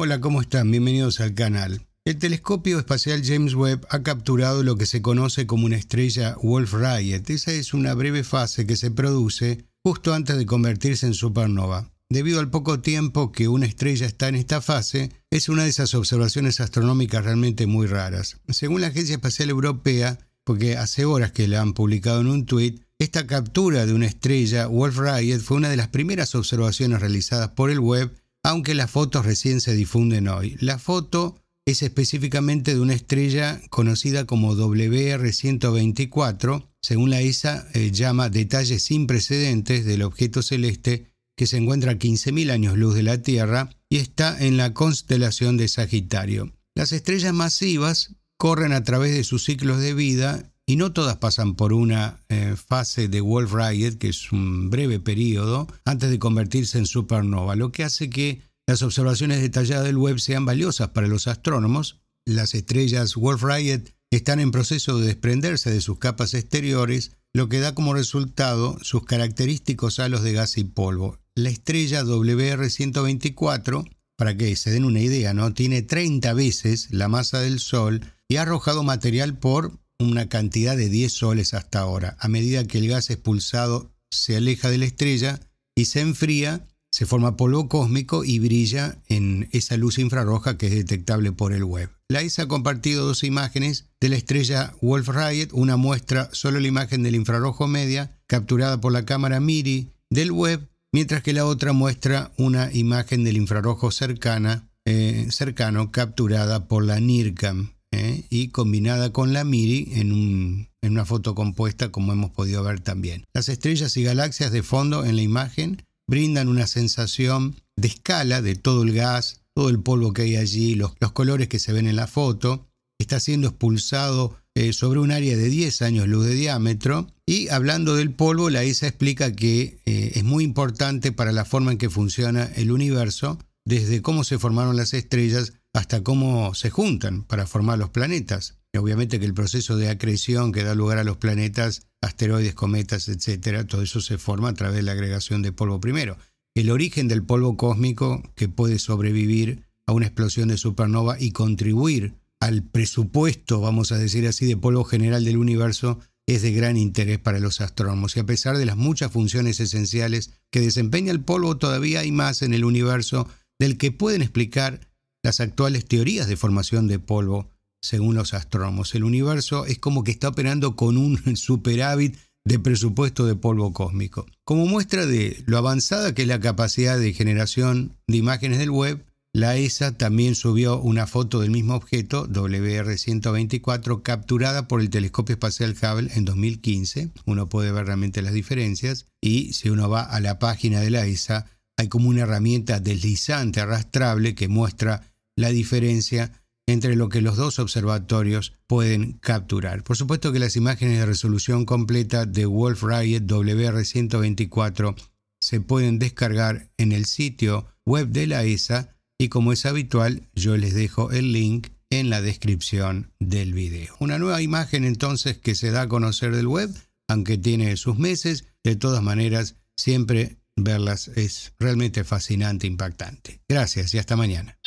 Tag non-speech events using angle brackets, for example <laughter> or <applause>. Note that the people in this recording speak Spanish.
Hola, ¿cómo están? Bienvenidos al canal. El telescopio espacial James Webb ha capturado lo que se conoce como una estrella Wolf Riot. Esa es una breve fase que se produce justo antes de convertirse en supernova. Debido al poco tiempo que una estrella está en esta fase, es una de esas observaciones astronómicas realmente muy raras. Según la Agencia Espacial Europea, porque hace horas que la han publicado en un tuit, esta captura de una estrella, Wolf Riot, fue una de las primeras observaciones realizadas por el web aunque las fotos recién se difunden hoy. La foto es específicamente de una estrella conocida como WR-124, según la ESA eh, llama detalles sin precedentes del objeto celeste que se encuentra a 15.000 años luz de la Tierra y está en la constelación de Sagitario. Las estrellas masivas corren a través de sus ciclos de vida y no todas pasan por una eh, fase de Wolf Riot, que es un breve periodo, antes de convertirse en supernova, lo que hace que las observaciones detalladas del web sean valiosas para los astrónomos. Las estrellas Wolf Riot están en proceso de desprenderse de sus capas exteriores, lo que da como resultado sus característicos halos de gas y polvo. La estrella WR124, para que se den una idea, ¿no? tiene 30 veces la masa del Sol y ha arrojado material por una cantidad de 10 soles hasta ahora. A medida que el gas expulsado se aleja de la estrella y se enfría, se forma polvo cósmico y brilla en esa luz infrarroja que es detectable por el web. La ESA ha compartido dos imágenes de la estrella Wolf riot una muestra solo la imagen del infrarrojo media capturada por la cámara MIRI del web, mientras que la otra muestra una imagen del infrarrojo cercana, eh, cercano capturada por la NIRCAM. ¿eh? y combinada con la Miri en, una foto compuesta como hemos podido ver también. Las estrellas y galaxias de fondo en la imagen brindan una sensación de escala de todo el gas, todo el polvo que hay allí, los, colores que se ven en la foto. Está siendo expulsado eh, sobre un área de 10 años luz de diámetro. Y hablando del polvo, la ESA explica que eh, es muy importante para la forma en que funciona el universo, desde cómo se formaron las estrellas hasta cómo se juntan para formar los planetas. obviamente que el proceso de acreción que da lugar a los planetas, asteroides, cometas, etcétera, todo eso se forma a través de la agregación de polvo primero. El origen del polvo cósmico que puede sobrevivir a una explosión de supernova y contribuir al presupuesto, vamos a decir así, de polvo general del universo es de gran interés para los astrónomos y a pesar de las muchas funciones esenciales que desempeña el polvo, todavía hay más en el universo del que pueden explicar las actuales teorías de formación de polvo según los astrónomos. El universo es como que está operando con un <laughs> superávit de presupuesto de polvo cósmico. Como muestra de lo avanzada que es la capacidad de generación de imágenes del web, la ESA también subió una foto del mismo objeto, WR-124, capturada por el telescopio espacial Hubble en 2015. Uno puede ver realmente las diferencias y si uno va a la página de la ESA, hay como una herramienta deslizante, arrastrable, que muestra la diferencia entre lo que los dos observatorios pueden capturar. Por supuesto que las imágenes de resolución completa de Wolf Riot WR124 se pueden descargar en el sitio web de la ESA y como es habitual yo les dejo el link en la descripción del video. Una nueva imagen entonces que se da a conocer del web, aunque tiene sus meses, de todas maneras siempre verlas es realmente fascinante, impactante. Gracias y hasta mañana.